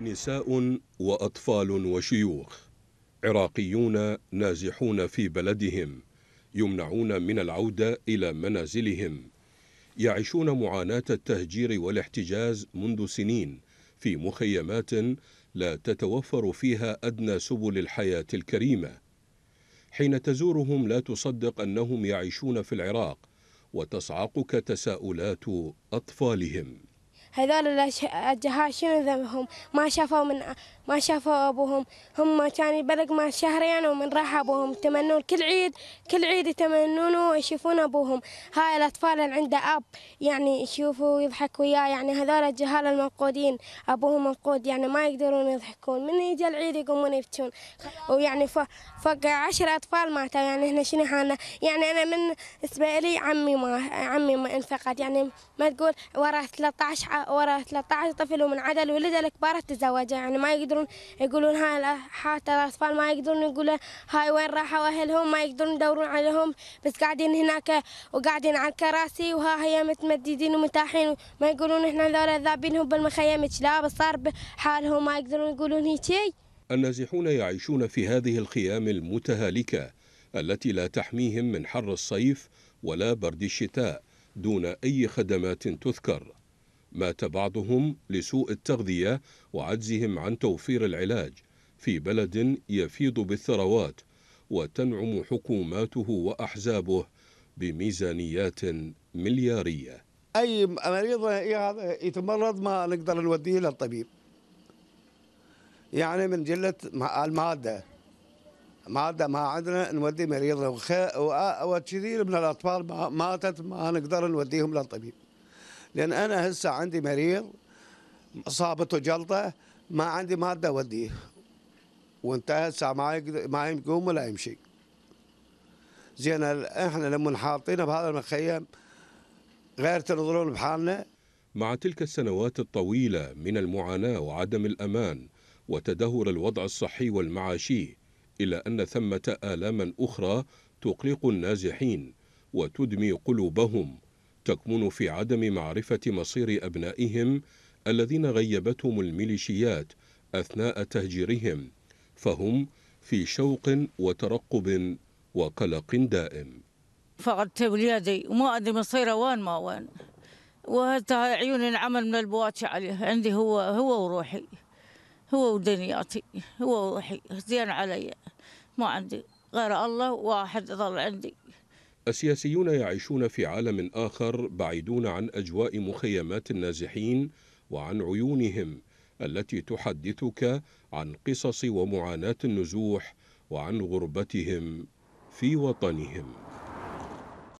نساء وأطفال وشيوخ عراقيون نازحون في بلدهم يمنعون من العودة إلى منازلهم يعيشون معاناة التهجير والاحتجاز منذ سنين في مخيمات لا تتوفر فيها أدنى سبل الحياة الكريمة حين تزورهم لا تصدق أنهم يعيشون في العراق وتصعقك تساؤلات أطفالهم هذول الجهاشين ذنبهم ما شافوا من ما شافوا أبوهم هم كان يبلغ ما شهرين ومن راح أبوهم تمنون كل عيد كل عيد يتمنون ويشوفون أبوهم هاي الأطفال اللي عنده أب يعني يشوفوا ويضحك وياه يعني هذول الجهال المنقودين أبوهم منقود يعني ما يقدرون يضحكون من يجي العيد يقومون يبكون ويعني فوق عشر أطفال ماتوا يعني هنا شنو حالنا يعني أنا من بالنسبة لي عمي ما عمي ما انفقد يعني ما تقول ورا 13 ورا 13 طفل ومن عدد ولد الكبار تزوجوا يعني ما يقدرون يقولون هاي حتى الاطفال ما يقدرون يقولون هاي وين راحوا اهلهم ما يقدرون يدورون عليهم بس قاعدين هناك وقاعدين على الكراسي وها هي متمددين ومتاحين ما يقولون احنا ذولا ذابينهم بالمخيم لا بس صار بحالهم ما يقدرون يقولون شيء النازحون يعيشون في هذه الخيام المتهالكه التي لا تحميهم من حر الصيف ولا برد الشتاء دون اي خدمات تذكر مات بعضهم لسوء التغذية وعجزهم عن توفير العلاج في بلد يفيض بالثروات وتنعم حكوماته وأحزابه بميزانيات مليارية أي مريض إيه يتمرض ما نقدر نوديه للطبيب يعني من جلة المادة مادة ما عندنا نودي مريض وكثير من الأطفال ماتت ما نقدر نوديهم للطبيب لان انا هسه عندي مريض اصابته جلطه ما عندي ماده اوديه وانت هسه ما ما يقوم ولا يمشي زين احنا لما حاطينه بهذا المخيم غير تنظرون بحالنا مع تلك السنوات الطويله من المعاناه وعدم الامان وتدهور الوضع الصحي والمعاشي إلى أن ثمة آلاما أخرى تقلق النازحين وتدمي قلوبهم تكمن في عدم معرفة مصير أبنائهم الذين غيبتهم الميليشيات أثناء تهجيرهم فهم في شوق وترقب وقلق دائم فقدت ولادي وما أدري مصيره وين ما وين وهذا عيوني العمل من البواكي عليه عندي هو هو وروحي هو ودنياتي هو وروحي زين علي ما عندي غير الله واحد ظل عندي السياسيون يعيشون في عالم آخر بعيدون عن أجواء مخيمات النازحين وعن عيونهم التي تحدثك عن قصص ومعاناة النزوح وعن غربتهم في وطنهم